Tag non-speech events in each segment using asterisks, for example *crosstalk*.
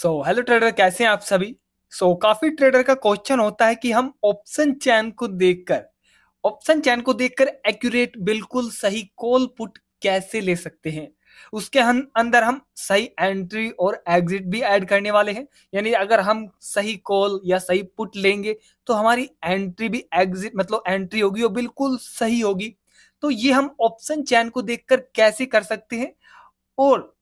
So hello trader कैसे हैं आप सभी सो so, काफी ट्रेडर का क्वेश्चन होता है कि हम ऑप्शन चैन को देखकर ऑप्शन चैन को देखकर एक्यूरेट बिल्कुल सही कॉल पुट कैसे ले सकते हैं उसके हम अंदर हम सही एंट्री और एग्जिट भी ऐड करने वाले हैं यानी अगर हम सही कॉल या सही पुट लेंगे तो हमारी एंट्री भी एग्जिट मतलब एंट्री होगी वो बिल्कुल सही होगी तो ये हम ऑप्शन चैन को देखकर कैसे कर सकते हैं और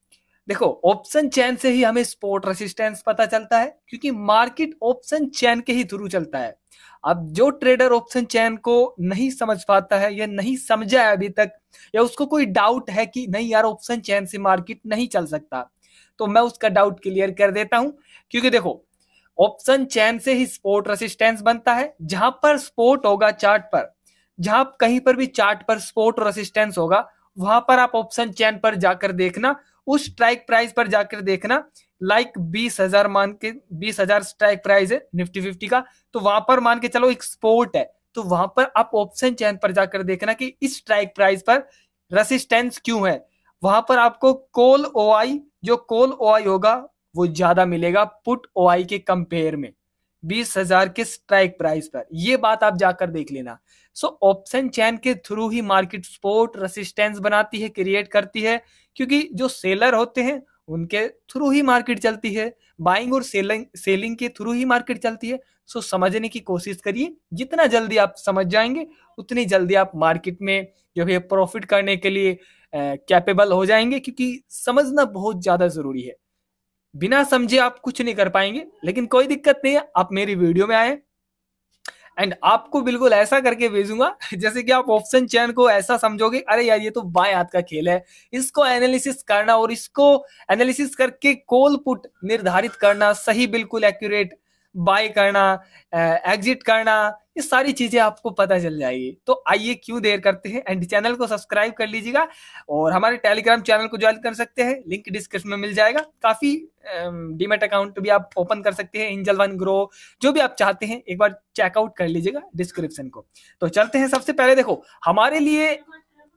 देखो ऑप्शन चैन से ही हमें स्पोर्ट रेसिस्टेंस पता चलता है क्योंकि मार्केट ऑप्शन चैन के ही थ्रू चलता है अब जो ट्रेडर ऑप्शन चैन को नहीं समझ पाता है या नहीं समझा है अभी तक या उसको कोई डाउट है कि नहीं यार ऑप्शन चैन से मार्केट नहीं चल सकता तो मैं उसका डाउट क्लियर कर देता हूं क्योंकि देखो ऑप्शन चैन से ही स्पोर्ट रेसिस्टेंस बनता है जहां पर स्पोर्ट होगा चार्ट पर जहां कहीं पर भी चार्ट पर स्पोर्ट रेसिस्टेंस होगा वहां पर आप ऑप्शन चैन पर जाकर देखना उस स्ट्राइक प्राइस पर जाकर देखना लाइक बीस हजार मान के बीस हजार स्ट्राइक प्राइस है निफ्टी फिफ्टी का तो वहां पर मान के चलो एक स्पोर्ट है तो वहां पर आप ऑप्शन चैन पर जाकर देखना कि इस स्ट्राइक प्राइस पर रेसिस्टेंस क्यों है वहां पर आपको कोल ओ जो कोल ओ होगा वो ज्यादा मिलेगा पुट ओ के कंपेयर में बीस हजार के स्ट्राइक प्राइस पर यह बात आप जाकर देख लेना सो ऑप्शन चैन के थ्रू ही मार्केट सपोर्ट रेसिस्टेंस बनाती है क्रिएट करती है क्योंकि जो सेलर होते हैं उनके थ्रू ही मार्केट चलती है बाइंग और सेलिंग सेलिंग के थ्रू ही मार्केट चलती है सो समझने की कोशिश करिए जितना जल्दी आप समझ जाएंगे उतनी जल्दी आप मार्केट में जो है प्रॉफिट करने के लिए कैपेबल हो जाएंगे क्योंकि समझना बहुत ज़्यादा ज़रूरी है बिना समझे आप कुछ नहीं कर पाएंगे लेकिन कोई दिक्कत नहीं है आप मेरी वीडियो में आए एंड आपको बिल्कुल ऐसा करके भेजूंगा *laughs* जैसे कि आप ऑप्शन चैन को ऐसा समझोगे अरे यार ये तो बाएं हाथ का खेल है इसको एनालिसिस करना और इसको एनालिसिस करके कोल पुट निर्धारित करना सही बिल्कुल एक्यूरेट बाय करना एग्जिट करना ये सारी चीजें आपको पता चल जाएगी तो आइए क्यों देर करते हैं एंड चैनल को सब्सक्राइब कर लीजिएगा और हमारे टेलीग्राम चैनल को ज्वाइन कर सकते हैं लिंक डिस्क्रिप्शन में मिल जाएगा काफी डीमेट अकाउंट भी आप ओपन कर सकते हैं इंजल वन ग्रो जो भी आप चाहते हैं एक बार चेकआउट कर लीजिएगा डिस्क्रिप्शन को तो चलते हैं सबसे पहले देखो हमारे लिए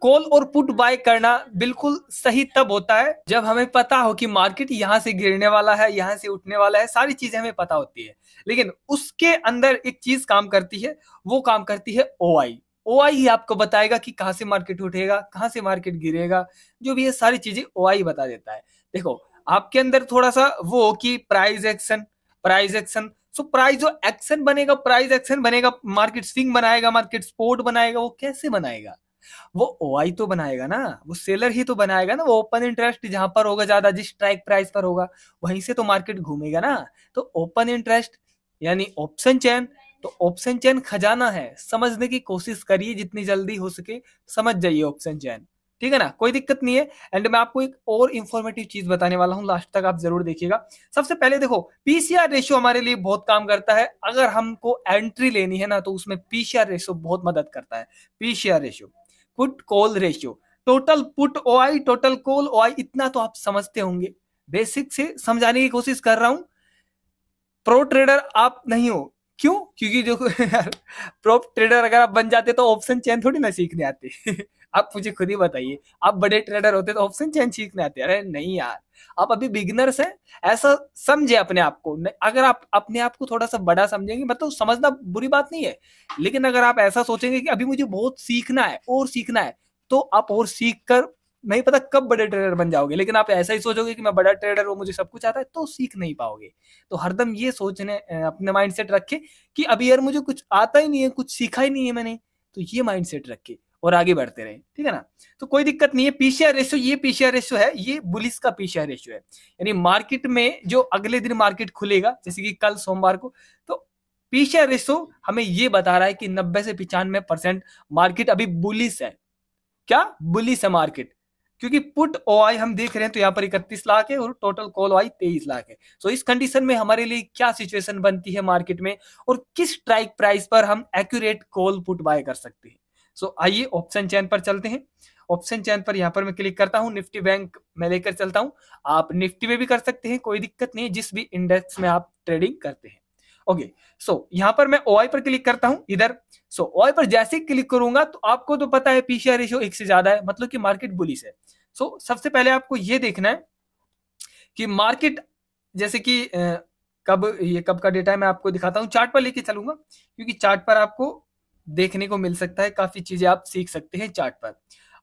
कॉल और पुट बाय करना बिल्कुल सही तब होता है जब हमें पता हो कि मार्केट यहाँ से गिरने वाला है यहाँ से उठने वाला है सारी चीजें हमें पता होती है लेकिन उसके अंदर एक चीज काम करती है वो काम करती है ओ आई ओ आई ही आपको बताएगा कि कहाँ से मार्केट उठेगा कहाँ से मार्केट गिरेगा जो भी है सारी चीजें ओ आई बता देता है देखो आपके अंदर थोड़ा सा वो हो कि price action price action so price जो एक्शन बनेगा प्राइज एक्शन बनेगा मार्केट स्विंग बनाएगा मार्केट स्पोर्ट बनाएगा वो कैसे बनाएगा वो ओ तो बनाएगा ना वो सेलर ही तो बनाएगा ना वो ओपन इंटरेस्ट जहां पर होगा ज्यादा जिस स्ट्राइक प्राइस पर होगा वहीं से तो मार्केट घूमेगा ना तो ओपन इंटरेस्ट यानी ऑप्शन चैन तो ऑप्शन चैन खजाना है समझने की कोशिश करिए जितनी जल्दी हो सके समझ जाइए ऑप्शन चैन ठीक है ना कोई दिक्कत नहीं है एंड मैं आपको एक और इन्फॉर्मेटिव चीज बताने वाला हूँ लास्ट तक आप जरूर देखिएगा सबसे पहले देखो पीसीआर रेशियो हमारे लिए बहुत काम करता है अगर हमको एंट्री लेनी है ना तो उसमें पीसीआर रेशियो बहुत मदद करता है PCR ratio put call ratio total put O I total call O I इतना तो आप समझते होंगे बेसिक से समझाने की कोशिश कर रहा हूं प्रो ट्रेडर आप नहीं हो क्यों क्योंकि जो *laughs* यार प्रो ट्रेडर अगर आप बन जाते तो ऑप्शन चेन थोड़ी ना सीखने आते *laughs* आप मुझे खुद ही बताइए आप बड़े ट्रेडर होते तो ऑप्शन चेंज सीखने आते अरे नहीं यार आप अभी बिगनर्स हैं ऐसा समझे अपने आप को अगर आप अपने आप को थोड़ा सा बड़ा समझेंगे मतलब तो समझना बुरी बात नहीं है लेकिन अगर आप ऐसा सोचेंगे कि अभी मुझे बहुत सीखना है और सीखना है तो आप और सीख कर नहीं पता कब बड़े ट्रेडर बन जाओगे लेकिन आप ऐसा ही सोचोगे कि मैं बड़ा ट्रेडर हूँ मुझे सब कुछ आता है तो सीख नहीं पाओगे तो हरदम ये सोचने अपने माइंडसेट रखे कि अभी यार मुझे कुछ आता ही नहीं है कुछ सीखा ही नहीं है मैंने तो ये माइंडसेट रखे और आगे बढ़ते रहे ठीक है ना तो कोई दिक्कत नहीं है पीसीआर रेशियो ये पीसीआर रेशियो है ये बुलिस का पीसीआर रेशियो है यानी मार्केट में जो अगले दिन मार्केट खुलेगा जैसे कि कल सोमवार को तो पीसीआर रेशियो हमें ये बता रहा है कि नब्बे से पिचानवे परसेंट मार्केट अभी बुलिस है क्या बुलिस है मार्केट क्योंकि पुट ओ आई हम देख रहे हैं तो यहाँ पर इकतीस लाख है और टोटल कॉल आई तेईस लाख है सो so, इस कंडीशन में हमारे लिए क्या सिचुएशन बनती है मार्केट में और किस स्ट्राइक प्राइस पर हम एक्यूरेट कॉल पुट बाय कर सकते हैं सो आइए ऑप्शन चैन पर चलते हैं ऑप्शन चैन पर यहाँ पर मैं क्लिक करता हूँ निफ्टी बैंक में लेकर चलता हूँ आप निफ्टी में भी कर सकते हैं कोई दिक्कत नहीं जिस भी इंडेक्स में आप ट्रेडिंग करते हैं ओके सो यहाँ पर मैं ओआई पर क्लिक करता हूँ इधर सो ओआई पर जैसे ही क्लिक करूंगा तो आपको तो पता है पीसीआर रेशियो एक से ज्यादा है मतलब कि मार्केट बुलिस है सो so, सबसे पहले आपको ये देखना है कि मार्केट जैसे कि कब ये कब का डेटा है मैं आपको दिखाता हूँ चार्ट पर लेके चलूंगा क्योंकि चार्ट पर आपको देखने को मिल सकता है काफी चीजें आप सीख सकते हैं चार्ट पर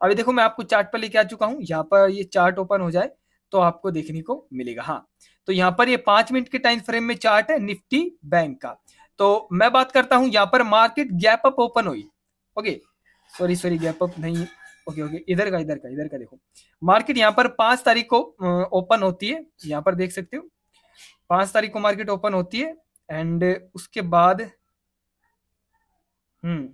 अभी देखो मैं आपको चार्ट पर लेके आ चुका हूँ यहाँ पर ये चार्ट ओपन हो जाए तो आपको देखने को मिलेगा हाँ तो यहाँ पर ये पांच मिनट के टाइम फ्रेम में चार्ट है निफ्टी बैंक का तो मैं बात करता हूँ यहाँ पर मार्केट गैप अप ओपन हुई okay sorry sorry gap up नहीं ओके ओके इधर का इधर का इधर का देखो मार्केट यहाँ पर पांच तारीख को ओपन होती है यहाँ पर देख सकते हो पांच तारीख को मार्केट ओपन होती है एंड उसके बाद हम्म।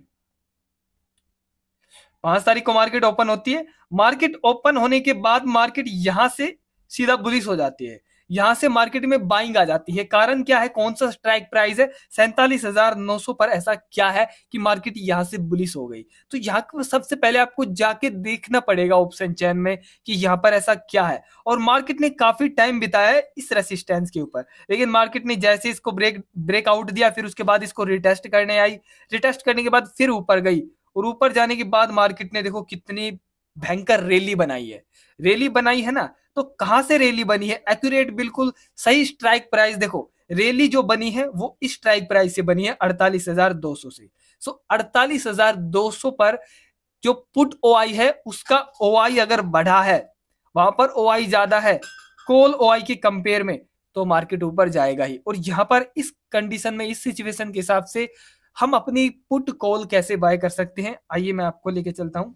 पांच तारीख को मार्केट ओपन होती है मार्केट ओपन होने के बाद मार्केट यहां से सीधा बुलिस हो जाती है यहां से मार्केट में बाइंग आ जाती है कारण क्या है कौन सा स्ट्राइक प्राइस है सैंतालीस हजार नौ सौ पर ऐसा क्या है कि मार्केट यहां से बुलिस हो गई तो यहाँ पर सबसे पहले आपको जाके देखना पड़ेगा ऑप्शन चैन में कि यहाँ पर ऐसा क्या है और मार्केट ने काफी टाइम बिताया है इस रेसिस्टेंस के ऊपर लेकिन मार्केट ने जैसे इसको ब्रेक ब्रेकआउट दिया फिर उसके बाद इसको रिटेस्ट करने आई रिटेस्ट करने के बाद फिर ऊपर गई और ऊपर जाने के बाद मार्केट ने देखो कितनी भयंकर रैली बनाई है रैली बनाई है ना तो कहां से रैली बनी है एक्यूरेट बिल्कुल सही स्ट्राइक प्राइस देखो रैली जो बनी है वो इस स्ट्राइक प्राइस से बनी है अड़तालीस हजार दो सौ से सो अड़तालीस हजार दो सौ पर जो पुट ओ आई है उसका ओ आई अगर बढ़ा है वहां पर ओ आई ज्यादा है कोल ओ आई के कंपेयर में तो मार्केट ऊपर जाएगा ही और यहां पर इस कंडीशन में इस सिचुएशन के हिसाब से हम अपनी पुट कॉल कैसे बाय कर सकते हैं आइए मैं आपको लेके चलता हूं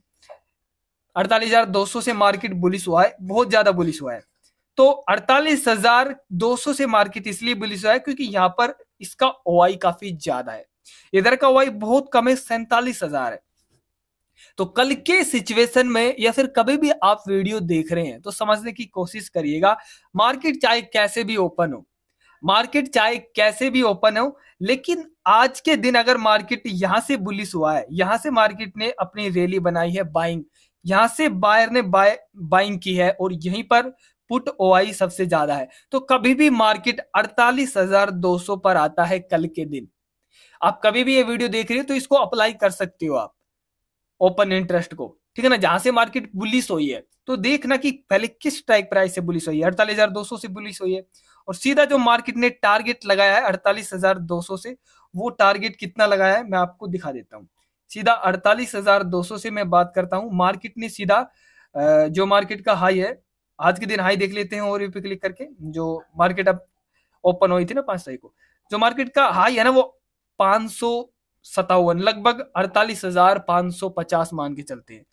अड़तालीस हजार दो सौ से मार्केट बुलिस हुआ है बहुत ज्यादा बुलिस हुआ है तो अड़तालीस हजार दो सौ से मार्केट इसलिए बुलिस हुआ है क्योंकि यहाँ पर इसका ओआई काफी ज्यादा है इधर का ओआई बहुत कम है सैंतालीस हजार है तो कल के सिचुएशन में या फिर कभी भी आप वीडियो देख रहे हैं तो समझने की कोशिश करिएगा मार्केट चाहे कैसे भी ओपन हो मार्केट चाहे कैसे भी ओपन हो लेकिन आज के दिन अगर मार्केट यहां से बुलिस हुआ है यहां से मार्केट ने अपनी रैली बनाई है बाइंग यहां से बायर ने बाय बाइंग की है और यहीं पर पुट ओआई सबसे ज्यादा है तो कभी भी मार्केट 48,200 पर आता है कल के दिन आप कभी भी ये वीडियो देख रहे हो तो इसको अप्लाई कर सकते हो आप ओपन इंटरेस्ट को ठीक है ना जहां से मार्केट बुलिस हुई है तो देखना कि पहले किस टाइप प्राइस से बुलिस हुई है अड़तालीस हजार दो से बुलिस हुई है और सीधा जो मार्केट ने टारगेट लगाया है अड़तालीस हजार दो से वो टारगेट कितना लगाया है मैं आपको दिखा देता हूँ सीधा अड़तालीस हजार दो सौ से मैं बात करता हूँ मार्केट ने सीधा जो मार्केट का हाई है आज के दिन हाई देख लेते हैं और पे क्लिक करके जो मार्केट अब ओपन हुई थी ना पांच तारीख को जो मार्केट का हाई है ना वो पांच सतावन लगभग अड़तालीस हजार पांच सौ पचास मान के चलते हैं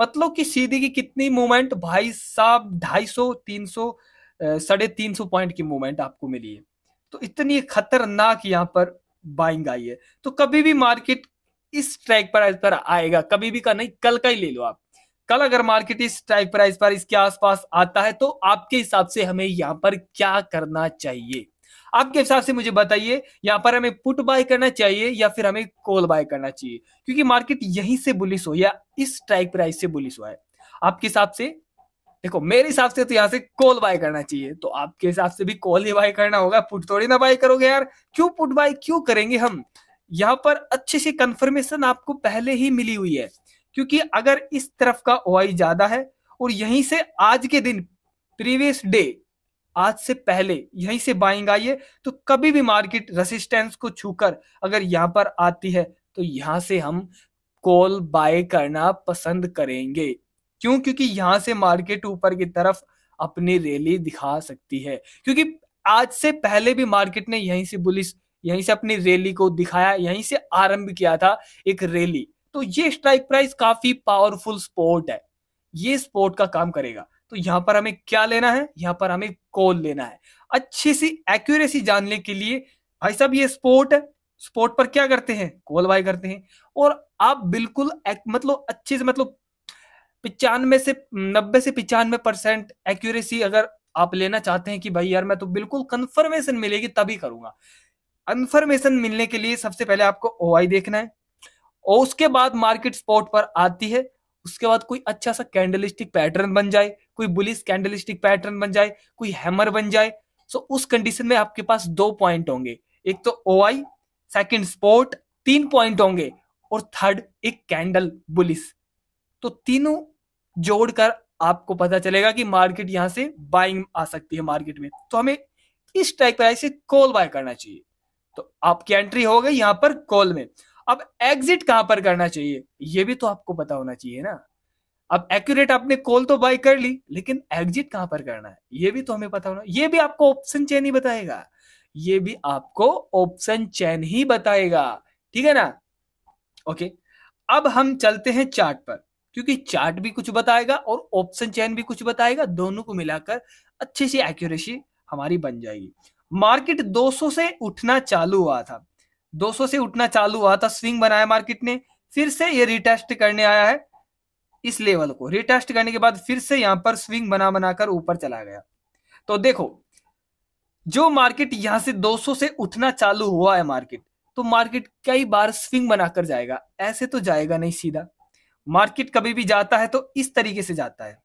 मतलब कि सीधी की कितनी मूवमेंट भाई साहब ढाई सौ तीन सौ साढ़े तीन सौ पॉइंट की मूवमेंट आपको मिली है तो इतनी खतरनाक यहाँ पर बाइंग आई है तो कभी भी मार्केट इस स्ट्राइक प्राइस पर आएगा कभी भी का नहीं कल का ही ले लो आप कल अगर मार्केट इस स्ट्राइक प्राइस पर इसके आसपास आता है तो आपके हिसाब से हमें यहाँ पर क्या करना चाहिए आपके हिसाब से मुझे बताइए यहाँ पर हमें पुट बाय करना चाहिए या फिर हमें कॉल बाय करना चाहिए क्योंकि मार्केट यहीं से बुलिस हो या इस स्ट्राइक प्राइस से बुलिस हुआ है आपके हिसाब से देखो मेरे हिसाब से तो यहाँ से कॉल बाय करना चाहिए तो आपके हिसाब से भी कॉल ही बाय करना होगा पुट थोड़ी ना बाय करोगे यार क्यों पुट बाय क्यों करेंगे हम यहाँ पर अच्छी सी कंफर्मेशन आपको पहले ही मिली हुई है क्योंकि अगर इस तरफ का ओ ज्यादा है और यहीं से आज के दिन प्रीवियस डे आज से पहले यहीं से बाइंग आई है तो कभी भी मार्केट रेसिस्टेंस को छूकर अगर यहाँ पर आती है तो यहां से हम कॉल बाय करना पसंद करेंगे क्यों क्योंकि यहाँ से मार्केट ऊपर की तरफ अपनी रैली दिखा सकती है क्योंकि आज से पहले भी मार्केट ने यहीं से बुलिस यहीं से अपनी रैली को दिखाया यहीं से आरंभ किया था एक रैली तो ये स्ट्राइक प्राइस काफी पावरफुल स्पोर्ट है ये स्पोर्ट का काम करेगा तो यहाँ पर हमें क्या लेना है यहाँ पर हमें कॉल लेना है अच्छी सी एक्यूरेसी जानने के लिए भाई साहब ये स्पोर्ट है स्पोर्ट पर क्या करते हैं कॉल बाय करते हैं और आप बिल्कुल मतलब अच्छे से मतलब पिचानवे से नब्बे से पिचानवे परसेंट एक्यूरेसी अगर आप लेना चाहते हैं कि भाई यार मैं तो बिल्कुल कंफर्मेशन मिलेगी तभी करूंगा इन्फॉर्मेशन मिलने के लिए सबसे पहले आपको ओ देखना है और उसके बाद मार्केट स्पॉट पर आती है उसके बाद कोई अच्छा सा कैंडलिस्टिक पैटर्न बन जाए कोई बुलिस कैंडलिस्टिक पैटर्न बन जाए कोई हैमर बन जाए सो उस कंडीशन में आपके पास दो पॉइंट होंगे एक तो ओ आई सेकेंड स्पोर्ट तीन पॉइंट होंगे और थर्ड एक कैंडल बुलिस तो तीनों जोड़कर आपको पता चलेगा कि मार्केट यहां से बाइंग आ सकती है मार्केट में तो हमें इस टाइप प्राइस से कॉल बाय करना चाहिए तो आपकी एंट्री हो गई यहां पर कॉल में अब एग्जिट कहां पर करना चाहिए यह भी तो आपको पता होना चाहिए ना अब एक्यूरेट आपने कॉल तो बाय कर ली लेकिन एग्जिट कहां पर करना है यह भी तो हमें पता होना यह भी आपको ऑप्शन चैन ही बताएगा ये भी आपको ऑप्शन चैन ही बताएगा ठीक है ना ओके अब हम चलते हैं चार्ट पर क्योंकि चार्ट भी कुछ बताएगा और ऑप्शन चैन भी कुछ बताएगा दोनों को मिलाकर अच्छी सी एक्यूरेसी हमारी बन जाएगी मार्केट 200 से उठना चालू हुआ था 200 से उठना चालू हुआ था स्विंग बनाया मार्केट ने फिर से ये रिटेस्ट करने आया है इस लेवल को रिटेस्ट करने के बाद फिर से यहां पर स्विंग बना बनाकर ऊपर चला गया तो देखो जो मार्केट यहां से 200 से उठना चालू हुआ है मार्केट तो मार्केट कई बार स्विंग बनाकर जाएगा ऐसे तो जाएगा नहीं सीधा मार्केट कभी भी जाता है तो इस तरीके से जाता है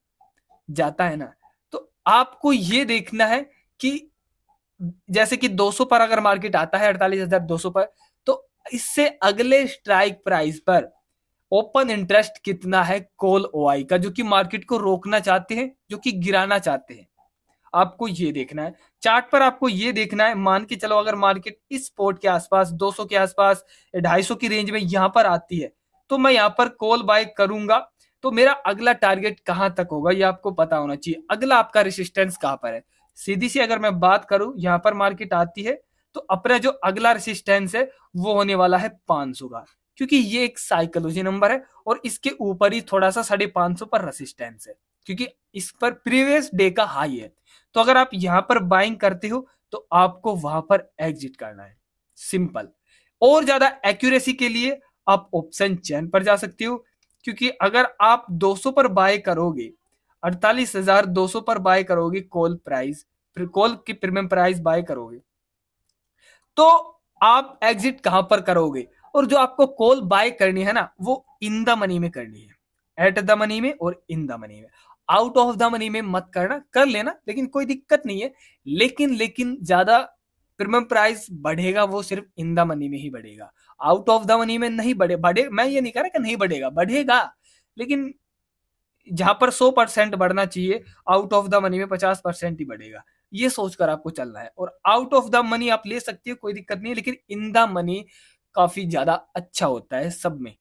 जाता है ना तो आपको यह देखना है कि जैसे कि 200 पर अगर मार्केट आता है 48,200 पर तो इससे अगले स्ट्राइक प्राइस पर ओपन इंटरेस्ट कितना है कोल ओ का जो कि मार्केट को रोकना चाहते हैं जो कि गिराना चाहते हैं आपको ये देखना है चार्ट पर आपको ये देखना है मान के चलो अगर मार्केट इस पोर्ट के आसपास 200 के आसपास 250 की रेंज में यहां पर आती है तो मैं यहां पर कॉल बाय करूंगा तो मेरा अगला टारगेट कहां तक होगा ये आपको पता होना चाहिए अगला आपका रेसिस्टेंस कहां पर है सीधी सी अगर मैं बात करूं यहां पर मार्केट आती है तो अपना जो अगला रेसिस्टेंस है वो होने वाला है पांच सौ का क्योंकि ये एक साइकोलॉजी नंबर है और इसके ऊपर ही थोड़ा सा साढ़े पांच सौ पर रेसिस्टेंस है क्योंकि इस पर प्रीवियस डे का हाई है तो अगर आप यहां पर बाइंग करते हो तो आपको वहां पर एग्जिट करना है सिंपल और ज्यादा एक्यूरेसी के लिए आप ऑप्शन चैन पर जा सकते हो क्योंकि अगर आप 200 पर बाय करोगे अड़तालीस हजार दो सौ पर बाय करोगे कोल प्राइस कोल की प्रीमियम प्राइस बाय करोगे तो आप एग्जिट कहां पर करोगे और जो आपको कोल बाय करनी है ना वो इन द मनी में करनी है एट द मनी में और इन द मनी में आउट ऑफ द मनी में मत करना कर लेना लेकिन कोई दिक्कत नहीं है लेकिन लेकिन ज्यादा प्रीमियम प्राइस बढ़ेगा वो सिर्फ इन द मनी में ही बढ़ेगा आउट ऑफ द मनी में नहीं बढ़े बढ़े मैं ये नहीं कह रहा कि नहीं बढ़ेगा बढ़ेगा लेकिन जहां पर सौ परसेंट बढ़ना चाहिए आउट ऑफ द मनी में पचास परसेंट ही बढ़ेगा ये सोचकर आपको चलना है और आउट ऑफ द मनी आप ले सकते है कोई दिक्कत नहीं है लेकिन इन द मनी काफी ज्यादा अच्छा होता है सब में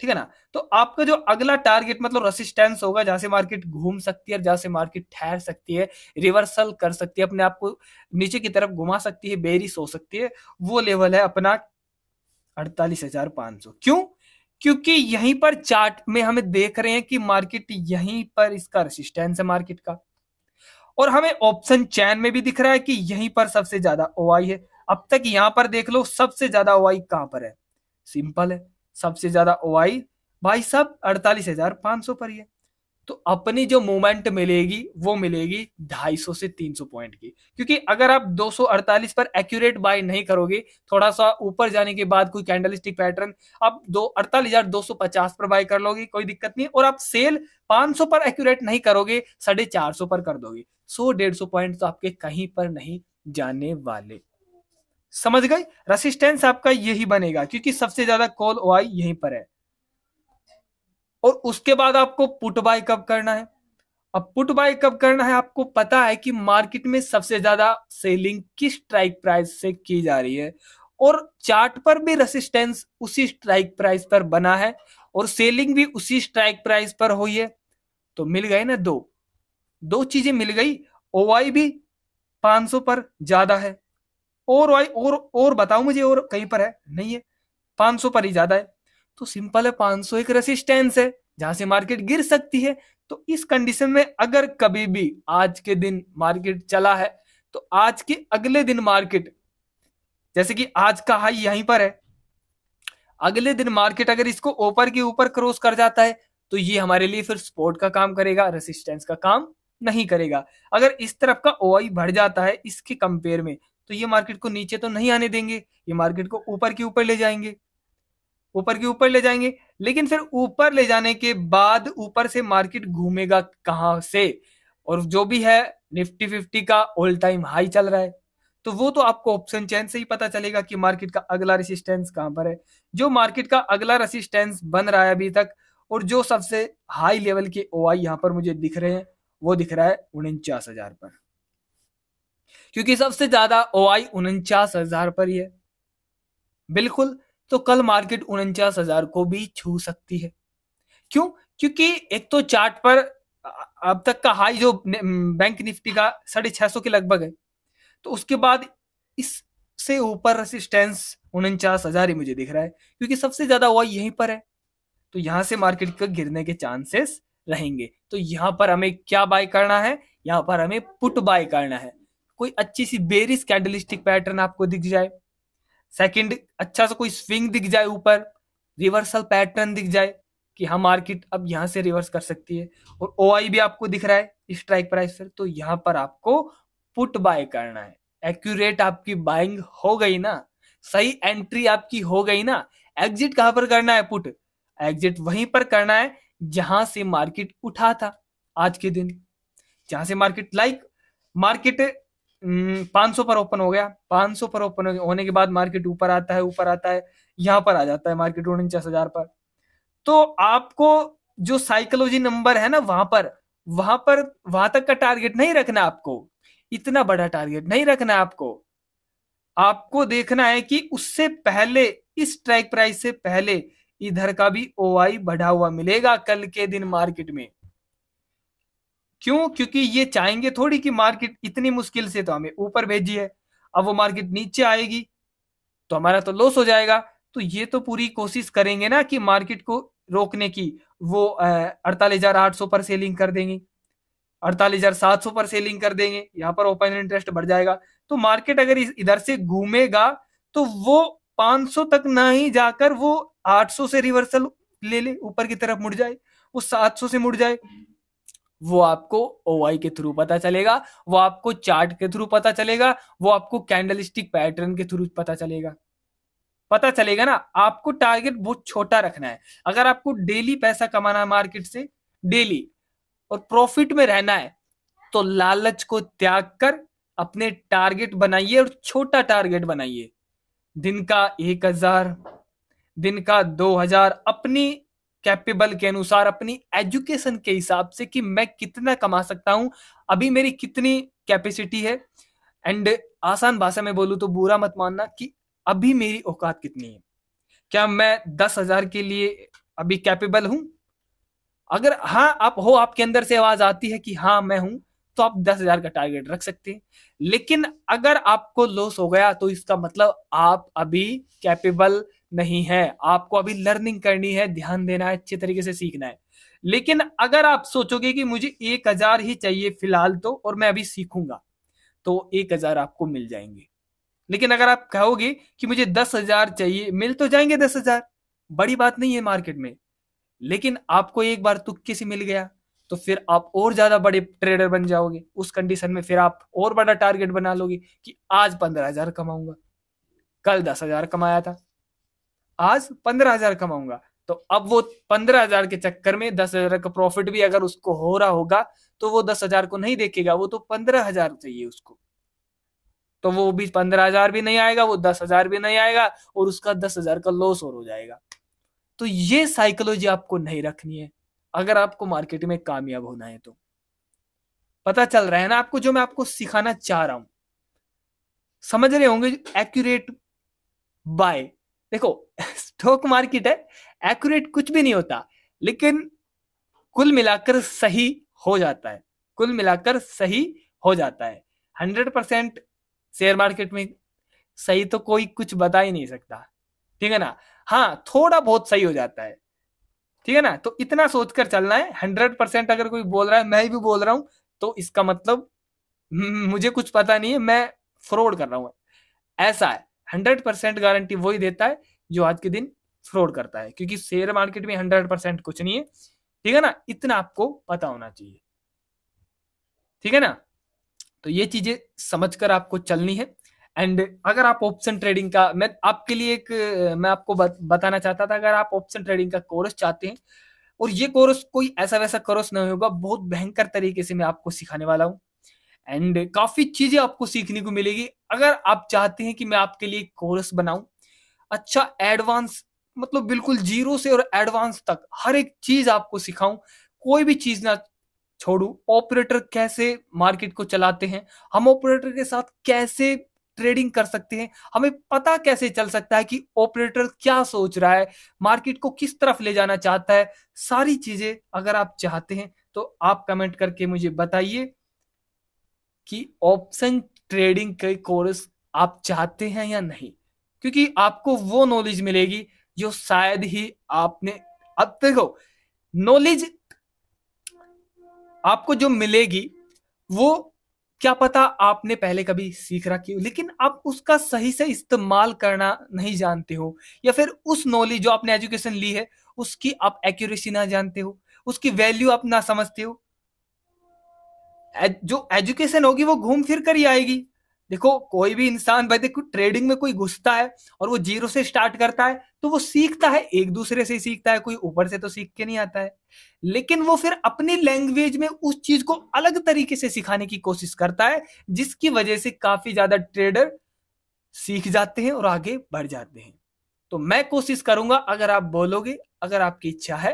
ठीक है ना तो आपका जो अगला टारगेट मतलब रेसिस्टेंस होगा जहां से मार्केट घूम सकती है जहां से मार्केट ठहर सकती है रिवर्सल कर सकती है अपने आप को नीचे की तरफ घुमा सकती है बेरिस हो सकती है वो लेवल है अपना अड़तालीस हजार पांच सौ क्यों क्योंकि यहीं पर चार्ट में हमें देख रहे हैं कि मार्केट यहीं पर इसका रेसिस्टेंस है मार्केट का और हमें ऑप्शन चैन में भी दिख रहा है कि यहीं पर सबसे ज्यादा ओ है अब तक यहां पर देख लो सबसे ज्यादा ओ आई कहां पर है सिंपल है सबसे ज्यादा ओ भाई साहब अड़तालीस हजार पांच सौ पर ही है तो अपनी जो मूवमेंट मिलेगी वो मिलेगी 250 से 300 पॉइंट की क्योंकि अगर आप 248 पर एक्यूरेट बाय नहीं करोगे थोड़ा सा ऊपर जाने के बाद कोई कैंडलस्टिक पैटर्न आप दो अड़तालीस हजार दो सौ पचास पर बाय कर लोगे कोई दिक्कत नहीं और आप सेल 500 पर एक्यूरेट नहीं करोगे साढ़े चार सौ पर कर दोगे सो डेढ़ सौ पॉइंट तो आपके कहीं पर नहीं जाने वाले समझ गए रेसिस्टेंस आपका यही बनेगा क्योंकि सबसे ज्यादा कॉल ओ यहीं पर है और उसके बाद आपको पुट बाय कब करना है अब पुट बाय कब करना है आपको पता है कि मार्केट में सबसे ज्यादा सेलिंग किस स्ट्राइक प्राइस से की जा रही है और चार्ट पर भी रेसिस्टेंस उसी स्ट्राइक प्राइस पर बना है और सेलिंग भी उसी स्ट्राइक प्राइस पर हुई है तो मिल गए ना दो दो चीजें मिल गई ओ भी 500 पर ज्यादा है और वाई और और बताओ मुझे और कहीं पर है नहीं है 500 पर ही ज्यादा है तो सिंपल है 500 एक रेसिस्टेंस है जहां से मार्केट गिर सकती है तो इस कंडीशन में अगर कभी भी आज के दिन मार्केट चला है तो आज के अगले दिन मार्केट जैसे कि आज का हाई यहीं पर है अगले दिन मार्केट अगर इसको ऊपर के ऊपर क्रॉस कर जाता है तो ये हमारे लिए फिर सपोर्ट का काम करेगा रेसिस्टेंस का काम नहीं करेगा अगर इस तरफ का ओ बढ़ जाता है इसके कंपेयर में तो ये मार्केट को नीचे तो नहीं आने देंगे ये मार्केट को ऊपर के ऊपर ले जाएंगे ऊपर के ऊपर ले जाएंगे लेकिन फिर ऊपर ले जाने के बाद ऊपर से मार्केट घूमेगा कहां से और जो भी है निफ्टी फिफ्टी का ऑल टाइम हाई चल रहा है तो वो तो आपको ऑप्शन चैन से ही पता चलेगा कि मार्केट का अगला रेसिस्टेंस कहां पर है जो मार्केट का अगला रेसिस्टेंस बन रहा है अभी तक और जो सबसे हाई लेवल के ओ आई यहां पर मुझे दिख रहे हैं वो दिख रहा है उनचास हजार पर क्योंकि सबसे ज्यादा ओ आई उनचास हजार पर ही है बिल्कुल तो कल मार्केट उनचास हजार को भी छू सकती है क्यों क्योंकि एक तो चार्ट पर अब तक का हाई जो बैंक निफ्टी का साढ़े छह सौ के लगभग है तो उसके बाद इससे ऊपर रेसिस्टेंस उनचास हजार ही मुझे दिख रहा है क्योंकि सबसे ज्यादा हुआ यहीं पर है तो यहां से मार्केट का गिरने के चांसेस रहेंगे तो यहां पर हमें क्या बाय करना है यहां पर हमें पुट बाय करना है कोई अच्छी सी बेरिस कैंडलिस्टिक पैटर्न आपको दिख जाए सेकंड अच्छा सा कोई स्विंग दिख जाए ऊपर रिवर्सल पैटर्न दिख जाए कि हाँ मार्केट अब यहां से रिवर्स कर सकती है और ओ भी आपको दिख रहा है स्ट्राइक प्राइस पर तो यहाँ पर आपको पुट बाय करना है एक्यूरेट आपकी बाइंग हो गई ना सही एंट्री आपकी हो गई ना एग्जिट कहां पर करना है पुट एग्जिट वहीं पर करना है जहां से मार्केट उठा था आज के दिन जहां से मार्केट लाइक मार्केट हम्म, पांच सौ पर ओपन हो गया पांच सौ पर ओपन होने के बाद मार्केट ऊपर आता है ऊपर आता है यहां पर आ जाता है मार्केट उनचास हजार पर तो आपको जो साइकोलॉजी नंबर है ना वहां पर वहां पर वहां तक का टारगेट नहीं रखना आपको इतना बड़ा टारगेट नहीं रखना आपको आपको देखना है कि उससे पहले इस स्ट्राइक प्राइस से पहले इधर का भी ओ बढ़ा हुआ मिलेगा कल के दिन मार्केट में क्यों क्योंकि ये चाहेंगे थोड़ी कि मार्केट इतनी मुश्किल से तो हमें ऊपर भेजी है अब वो मार्केट नीचे आएगी तो हमारा तो लॉस हो जाएगा तो ये तो पूरी कोशिश करेंगे ना कि मार्केट को रोकने की वो अड़तालीस हजार आठ सौ पर सेलिंग कर देंगे अड़तालीस हजार सात सौ पर सेलिंग कर देंगे यहाँ पर ओपन इंटरेस्ट बढ़ जाएगा तो मार्केट अगर इधर से घूमेगा तो वो 500 तक ना ही जाकर वो 800 से रिवर्सल ले ले ऊपर की तरफ मुड़ जाए वो 700 से मुड़ जाए वो आपको ओ के थ्रू पता चलेगा वो आपको चार्ट के थ्रू पता चलेगा वो आपको कैंडलिस्टिक पैटर्न के थ्रू पता चलेगा पता चलेगा ना आपको टारगेट बहुत छोटा रखना है अगर आपको डेली पैसा कमाना है मार्केट से डेली और प्रॉफिट में रहना है तो लालच को त्याग कर अपने टारगेट बनाइए और छोटा टारगेट बनाइए दिन का एक हजार दिन का दो हजार अपनी कैपेबल के अनुसार अपनी एजुकेशन के हिसाब से कि मैं कितना कमा सकता हूं अभी मेरी कितनी कैपेसिटी है एंड आसान भाषा में बोलूं तो बुरा मत मानना कि अभी मेरी औकात कितनी है क्या मैं दस हजार के लिए अभी कैपेबल हूं अगर हाँ आप हो आपके अंदर से आवाज आती है कि हाँ मैं हूं तो आप दस हजार का टारगेट रख सकते हैं लेकिन अगर आपको लॉस हो गया तो इसका मतलब आप अभी कैपेबल नहीं है आपको अभी लर्निंग करनी है ध्यान देना है अच्छे तरीके से सीखना है लेकिन अगर आप सोचोगे कि मुझे एक हजार ही चाहिए फिलहाल तो और मैं अभी सीखूंगा तो एक हजार आपको मिल जाएंगे लेकिन अगर आप कहोगे कि मुझे दस हजार चाहिए मिल तो जाएंगे दस हजार बड़ी बात नहीं है मार्केट में लेकिन आपको एक बार तुक्के से मिल गया तो फिर आप और ज्यादा बड़े ट्रेडर बन जाओगे उस कंडीशन में फिर आप और बड़ा टारगेट बना लोगे कि आज पंद्रह हजार कमाऊंगा कल दस हजार कमाया था आज पंद्रह हजार कमाऊंगा तो अब वो पंद्रह हजार के चक्कर में दस हजार का प्रॉफिट भी अगर उसको हो रहा होगा तो वो दस हजार को नहीं देखेगा वो तो पंद्रह हजार चाहिए उसको तो वो भी पंद्रह हजार भी नहीं आएगा वो दस हजार भी नहीं आएगा और उसका दस हजार का लॉस और हो जाएगा तो ये साइकोलॉजी आपको नहीं रखनी है अगर आपको मार्केट में कामयाब होना है तो पता चल रहा है ना आपको जो मैं आपको सिखाना चाह रहा हूं समझ रहे होंगे एक्यूरेट बाय देखो स्टॉक मार्केट है एक्यूरेट कुछ भी नहीं होता लेकिन कुल मिलाकर सही हो जाता है कुल मिलाकर सही हो जाता है हंड्रेड परसेंट शेयर मार्केट में सही तो कोई कुछ बता ही नहीं सकता ठीक है ना हाँ थोड़ा बहुत सही हो जाता है ठीक है ना तो इतना सोचकर चलना है हंड्रेड परसेंट अगर कोई बोल रहा है मैं भी बोल रहा हूं तो इसका मतलब हम्म, मुझे कुछ पता नहीं है मैं फ्रॉड कर रहा हूं ऐसा है हंड्रेड परसेंट गारंटी वही देता है जो आज के दिन फ्रॉड करता है क्योंकि शेयर मार्केट में हंड्रेड परसेंट कुछ नहीं है ठीक है ना इतना आपको पता होना चाहिए ठीक है ना तो ये चीजें समझकर आपको चलनी है एंड अगर आप ऑप्शन ट्रेडिंग का मैं आपके लिए एक मैं आपको बताना चाहता था अगर आप ऑप्शन ट्रेडिंग का कोर्स चाहते हैं और ये कोर्स कोई ऐसा वैसा कोर्स नहीं होगा बहुत भयंकर तरीके से मैं आपको सिखाने वाला हूँ एंड काफी चीजें आपको सीखने को मिलेगी अगर आप चाहते हैं कि मैं आपके लिए कोर्स बनाऊं अच्छा एडवांस मतलब बिल्कुल जीरो से और एडवांस तक हर एक चीज आपको सिखाऊं कोई भी चीज ना छोड़ू ऑपरेटर कैसे मार्केट को चलाते हैं हम ऑपरेटर के साथ कैसे ट्रेडिंग कर सकते हैं हमें पता कैसे चल सकता है कि ऑपरेटर क्या सोच रहा है मार्केट को किस तरफ ले जाना चाहता है सारी चीजें अगर आप चाहते हैं तो आप कमेंट करके मुझे बताइए कि ऑप्शन ट्रेडिंग के कोर्स आप चाहते हैं या नहीं क्योंकि आपको वो नॉलेज मिलेगी जो शायद ही आपने अब देखो नॉलेज आपको जो मिलेगी वो क्या पता आपने पहले कभी सीख रखी हो लेकिन आप उसका सही से इस्तेमाल करना नहीं जानते हो या फिर उस नॉलेज जो आपने एजुकेशन ली है उसकी आप एक्यूरेसी ना जानते हो उसकी वैल्यू आप ना समझते हो जो एजुकेशन होगी वो घूम फिर कर ही आएगी देखो कोई भी इंसान भाई देखो ट्रेडिंग में कोई घुसता है और वो जीरो से स्टार्ट करता है तो वो सीखता है एक दूसरे से सीखता है कोई ऊपर से तो सीख के नहीं आता है लेकिन वो फिर अपनी लैंग्वेज में उस चीज को अलग तरीके से सिखाने की कोशिश करता है जिसकी वजह से काफी ज्यादा ट्रेडर सीख जाते हैं और आगे बढ़ जाते हैं तो मैं कोशिश करूंगा अगर आप बोलोगे अगर आपकी इच्छा है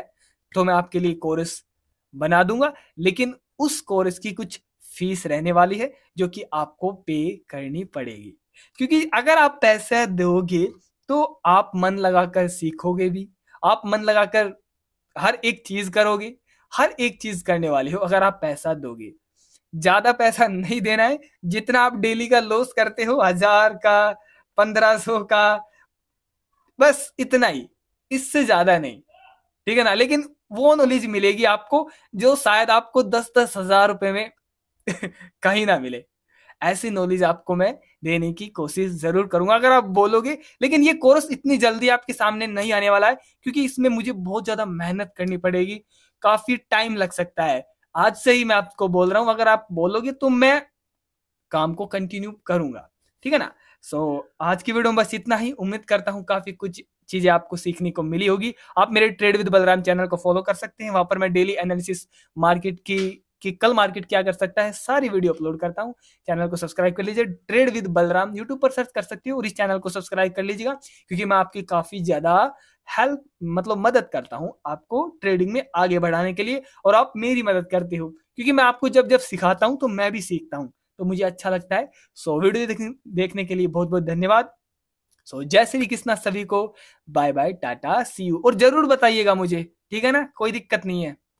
तो मैं आपके लिए कोर्स बना दूंगा लेकिन उस कोर्स की कुछ फीस रहने वाली है जो कि आपको पे करनी पड़ेगी क्योंकि अगर आप पैसा दोगे तो आप मन लगाकर सीखोगे भी आप मन लगाकर हर एक चीज करोगे हर एक चीज करने वाली हो अगर आप पैसा दोगे ज्यादा पैसा नहीं देना है जितना आप डेली का लॉस करते हो हजार का पंद्रह सौ का बस इतना ही इससे ज्यादा नहीं ठीक है ना लेकिन वो नॉलेज मिलेगी आपको जो शायद आपको दस दस हजार रुपए में *laughs* कहीं ना मिले ऐसी नॉलेज आपको मैं देने की कोशिश जरूर करूंगा अगर आप बोलोगे लेकिन ये कोर्स इतनी जल्दी आपके सामने नहीं आने वाला है क्योंकि इसमें मुझे बहुत ज्यादा मेहनत करनी पड़ेगी काफी टाइम लग सकता है आज से ही मैं आपको बोल रहा हूं अगर आप बोलोगे तो मैं काम को कंटिन्यू करूंगा ठीक है ना सो so, आज की वीडियो में बस इतना ही उम्मीद करता हूँ काफी कुछ चीजें आपको सीखने को मिली होगी आप मेरे ट्रेड विद बलराम चैनल को फॉलो कर सकते हैं वहां पर मैं डेली एनालिसिस मार्केट की कि कल मार्केट क्या कर सकता है सारी वीडियो अपलोड करता हूँ चैनल को सब्सक्राइब कर लीजिए ट्रेड विद बलराम यूट्यूब पर सर्च कर सकते हो और इस चैनल को सब्सक्राइब कर लीजिएगा क्योंकि मैं आपकी काफी ज्यादा हेल्प मतलब मदद करता हूँ आपको ट्रेडिंग में आगे बढ़ाने के लिए और आप मेरी मदद करते हो क्योंकि मैं आपको जब जब सिखाता हूँ तो मैं भी सीखता हूँ तो मुझे अच्छा लगता है सो वीडियो देखने के लिए बहुत बहुत धन्यवाद सो so, जय श्री कृष्णा सभी को bye bye tata see you और जरूर बताइएगा मुझे ठीक है ना कोई दिक्कत नहीं है